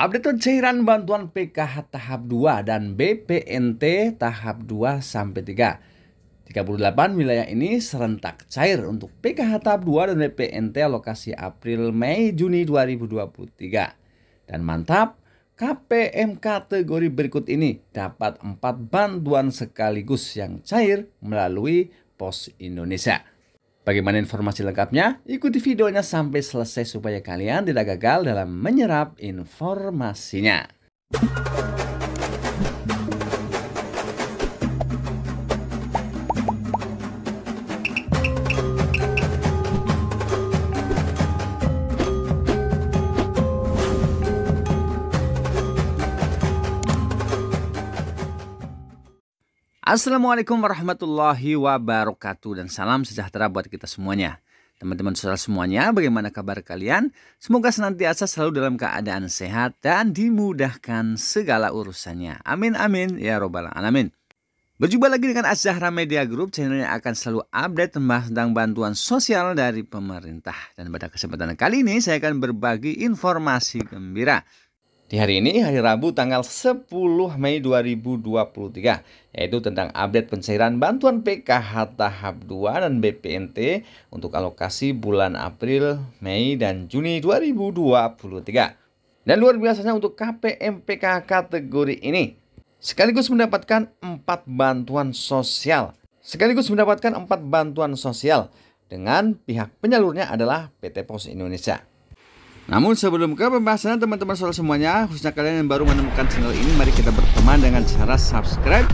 Update cairan bantuan PKH tahap 2 dan BPNT tahap 2 sampai 3. 38 wilayah ini serentak cair untuk PKH tahap 2 dan BPNT lokasi April Mei Juni 2023. Dan mantap, KPM kategori berikut ini dapat empat bantuan sekaligus yang cair melalui Pos Indonesia. Bagaimana informasi lengkapnya? Ikuti videonya sampai selesai supaya kalian tidak gagal dalam menyerap informasinya. Assalamualaikum warahmatullahi wabarakatuh dan salam sejahtera buat kita semuanya. Teman-teman saudara semuanya, bagaimana kabar kalian? Semoga senantiasa selalu dalam keadaan sehat dan dimudahkan segala urusannya. Amin amin ya robbal alamin. Berjumpa lagi dengan Azahra Media Group, channel yang akan selalu update tentang bantuan sosial dari pemerintah. Dan pada kesempatan kali ini saya akan berbagi informasi gembira di hari ini, hari Rabu tanggal 10 Mei 2023, yaitu tentang update pencairan bantuan PKH tahap 2 dan BPNT untuk alokasi bulan April, Mei, dan Juni 2023. Dan luar biasanya untuk KPM PKH kategori ini, sekaligus mendapatkan 4 bantuan sosial. Sekaligus mendapatkan 4 bantuan sosial dengan pihak penyalurnya adalah PT Pos Indonesia. Namun sebelum ke pembahasan teman-teman soal semuanya, khususnya kalian yang baru menemukan channel ini, mari kita berteman dengan cara subscribe,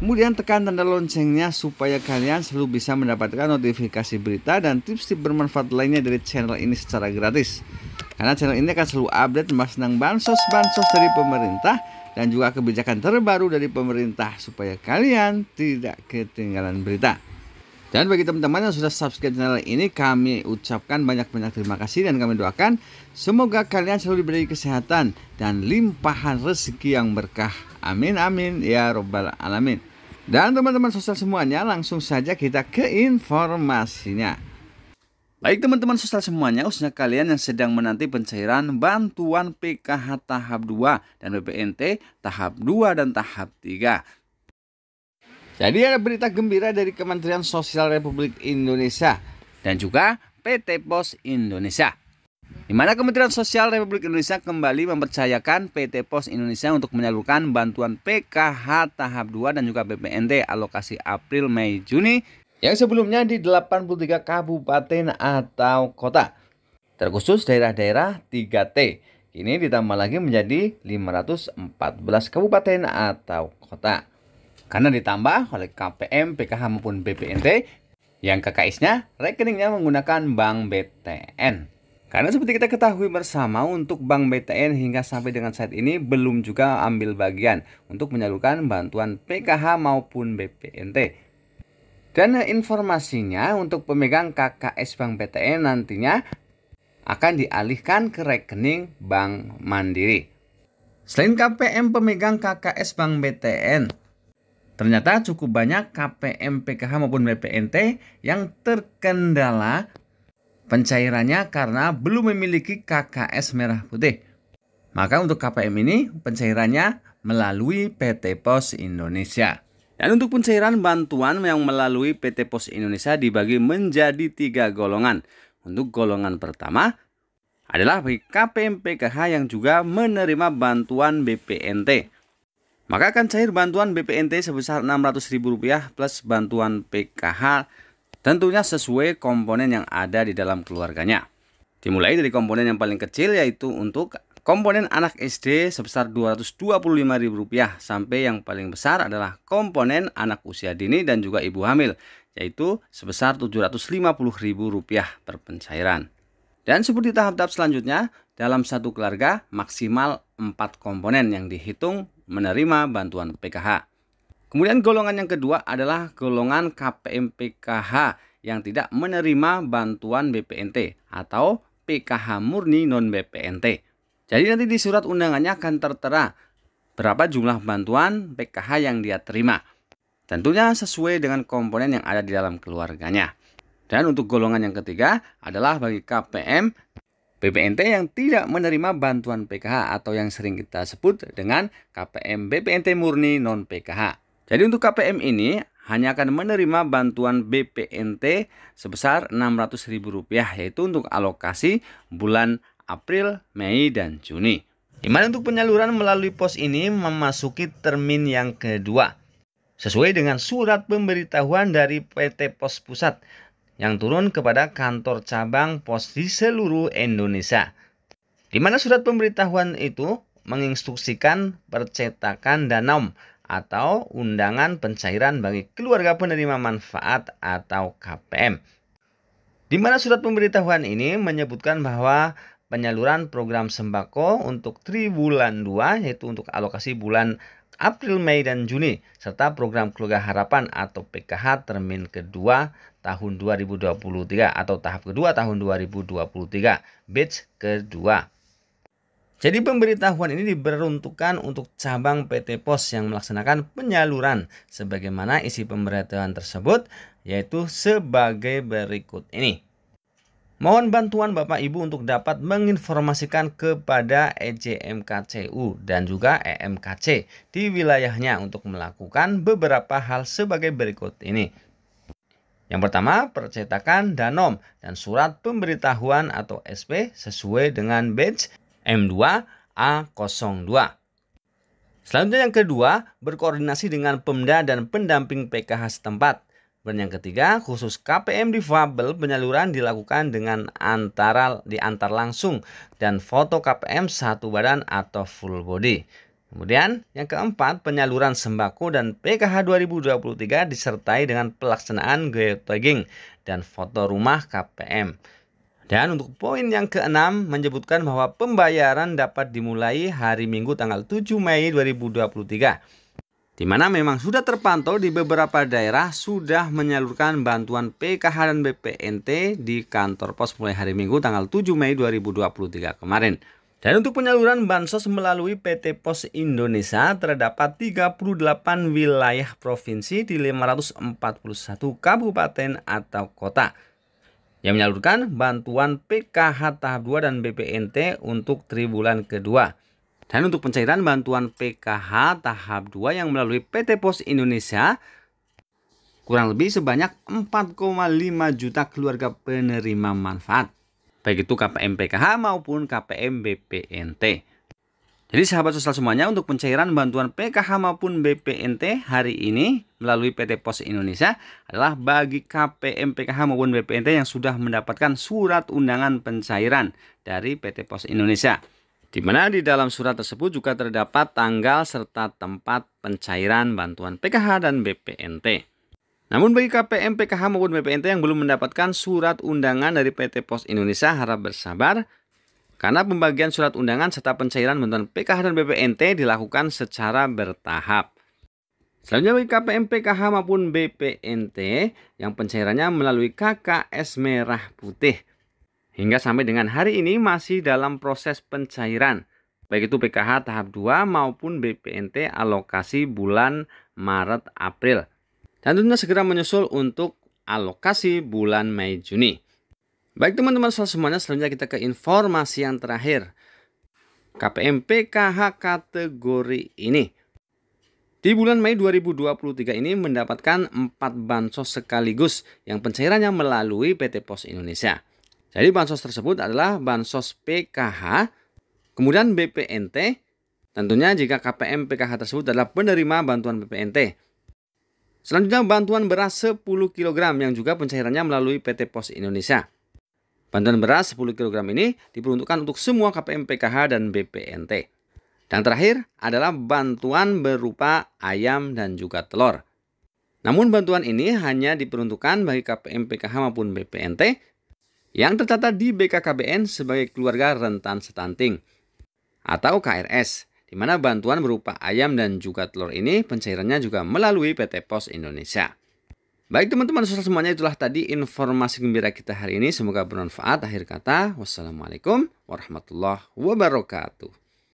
kemudian tekan tanda loncengnya supaya kalian selalu bisa mendapatkan notifikasi berita dan tips-tips bermanfaat lainnya dari channel ini secara gratis. Karena channel ini akan selalu update membahas tentang bansos-bansos dari pemerintah dan juga kebijakan terbaru dari pemerintah supaya kalian tidak ketinggalan berita. Dan bagi teman-teman yang sudah subscribe channel ini, kami ucapkan banyak-banyak terima kasih dan kami doakan semoga kalian selalu diberi kesehatan dan limpahan rezeki yang berkah. Amin amin ya robbal alamin. Dan teman-teman sosial semuanya, langsung saja kita ke informasinya. Baik teman-teman sosial semuanya, usia kalian yang sedang menanti pencairan bantuan PKH tahap 2 dan BPNT tahap 2 dan tahap 3. Jadi ada berita gembira dari Kementerian Sosial Republik Indonesia dan juga PT Pos Indonesia. Di mana Kementerian Sosial Republik Indonesia kembali mempercayakan PT Pos Indonesia untuk menyalurkan bantuan PKH tahap 2 dan juga BPNT alokasi April, Mei, Juni yang sebelumnya di 83 kabupaten atau kota. Terkhusus daerah-daerah 3T. Kini ditambah lagi menjadi 514 kabupaten atau kota. Karena ditambah oleh KPM, PKH maupun BPNT yang KKS-nya rekeningnya menggunakan Bank BTN. Karena seperti kita ketahui bersama untuk Bank BTN hingga sampai dengan saat ini belum juga ambil bagian untuk menyalurkan bantuan PKH maupun BPNT. Dan informasinya untuk pemegang KKS Bank BTN nantinya akan dialihkan ke rekening Bank Mandiri. Selain KPM pemegang KKS Bank BTN, Ternyata cukup banyak KPM PKH maupun BPNT yang terkendala pencairannya karena belum memiliki KKS merah putih. Maka untuk KPM ini pencairannya melalui PT Pos Indonesia. Dan untuk pencairan bantuan yang melalui PT Pos Indonesia dibagi menjadi tiga golongan. Untuk golongan pertama adalah bagi KPM PKH yang juga menerima bantuan BPNT. Maka akan cair bantuan BPNT sebesar Rp600.000 plus bantuan PKH tentunya sesuai komponen yang ada di dalam keluarganya. Dimulai dari komponen yang paling kecil yaitu untuk komponen anak SD sebesar Rp225.000 sampai yang paling besar adalah komponen anak usia dini dan juga ibu hamil yaitu sebesar Rp750.000 per pencairan. Dan seperti tahap-tahap selanjutnya, dalam satu keluarga maksimal 4 komponen yang dihitung menerima bantuan PKH. Kemudian golongan yang kedua adalah golongan KPM PKH yang tidak menerima bantuan BPNT atau PKH murni non BPNT. Jadi nanti di surat undangannya akan tertera berapa jumlah bantuan PKH yang dia terima. Tentunya sesuai dengan komponen yang ada di dalam keluarganya. Dan untuk golongan yang ketiga adalah bagi KPM BPNT yang tidak menerima bantuan PKH atau yang sering kita sebut dengan KPM BPNT murni non PKH. Jadi untuk KPM ini hanya akan menerima bantuan BPNT sebesar Rp600.000 yaitu untuk alokasi bulan April, Mei, dan Juni. Iman untuk penyaluran melalui pos ini memasuki termin yang kedua sesuai dengan surat pemberitahuan dari PT Pos Pusat yang turun kepada kantor cabang pos di seluruh Indonesia. Di mana surat pemberitahuan itu menginstruksikan percetakan danau atau undangan pencairan bagi keluarga penerima manfaat atau KPM. Di mana surat pemberitahuan ini menyebutkan bahwa penyaluran program sembako untuk triwulan 2 yaitu untuk alokasi bulan April, Mei, dan Juni serta program keluarga harapan atau PKH termin kedua tahun 2023 atau tahap kedua tahun 2023, batch kedua. Jadi pemberitahuan ini diberuntukkan untuk cabang PT Pos yang melaksanakan penyaluran sebagaimana isi pemberitahuan tersebut yaitu sebagai berikut ini. Mohon bantuan Bapak Ibu untuk dapat menginformasikan kepada EJMKCU dan juga EMKC di wilayahnya untuk melakukan beberapa hal sebagai berikut ini. Yang pertama, percetakan Danom dan surat pemberitahuan atau SP sesuai dengan batch M2A02. Selanjutnya yang kedua, berkoordinasi dengan Pemda dan pendamping PKH setempat. Dan yang ketiga, khusus KPM difabel penyaluran dilakukan dengan antara diantar langsung dan foto KPM satu badan atau full body. Kemudian yang keempat, penyaluran sembako dan PKH 2023 disertai dengan pelaksanaan geotagging dan foto rumah KPM. Dan untuk poin yang keenam menyebutkan bahwa pembayaran dapat dimulai hari Minggu tanggal 7 Mei 2023. Di mana memang sudah terpantau di beberapa daerah sudah menyalurkan bantuan PKH dan BPNT di kantor pos mulai hari Minggu tanggal 7 Mei 2023 kemarin. Dan untuk penyaluran bansos melalui PT Pos Indonesia terdapat 38 wilayah provinsi di 541 kabupaten atau kota yang menyalurkan bantuan PKH tahap 2 dan BPNT untuk triwulan kedua. Dan untuk pencairan bantuan PKH tahap 2 yang melalui PT Pos Indonesia kurang lebih sebanyak 4,5 juta keluarga penerima manfaat baik itu KPM PKH maupun KPM BPNT. Jadi sahabat sosial semuanya untuk pencairan bantuan PKH maupun BPNT hari ini melalui PT Pos Indonesia adalah bagi KPM PKH maupun BPNT yang sudah mendapatkan surat undangan pencairan dari PT Pos Indonesia. Di mana di dalam surat tersebut juga terdapat tanggal serta tempat pencairan bantuan PKH dan BPNT. Namun bagi KPM, PKH maupun BPNT yang belum mendapatkan surat undangan dari PT Pos Indonesia harap bersabar karena pembagian surat undangan serta pencairan bantuan PKH dan BPNT dilakukan secara bertahap. Selanjutnya bagi KPM, PKH maupun BPNT yang pencairannya melalui KKS Merah Putih. Hingga sampai dengan hari ini masih dalam proses pencairan, baik itu PKH tahap 2 maupun BPNT alokasi bulan Maret-April. Dan tentunya segera menyusul untuk alokasi bulan Mei Juni. Baik teman-teman soal semuanya, selanjutnya kita ke informasi yang terakhir. KPM PKH kategori ini. Di bulan Mei 2023 ini mendapatkan 4 bansos sekaligus yang pencairannya melalui PT Pos Indonesia. Jadi bansos tersebut adalah bansos PKH, kemudian BPNT, tentunya jika KPM PKH tersebut adalah penerima bantuan BPNT. Selanjutnya bantuan beras 10 kg yang juga pencairannya melalui PT Pos Indonesia. Bantuan beras 10 kg ini diperuntukkan untuk semua KPM PKH dan BPNT. Dan terakhir adalah bantuan berupa ayam dan juga telur. Namun bantuan ini hanya diperuntukkan bagi KPM PKH maupun BPNT yang tercatat di BKKBN sebagai keluarga rentan stunting atau KRS di mana bantuan berupa ayam dan juga telur ini pencairannya juga melalui PT Pos Indonesia. Baik teman-teman sosial semuanya itulah tadi informasi gembira kita hari ini. Semoga bermanfaat. Akhir kata, wassalamualaikum warahmatullahi wabarakatuh.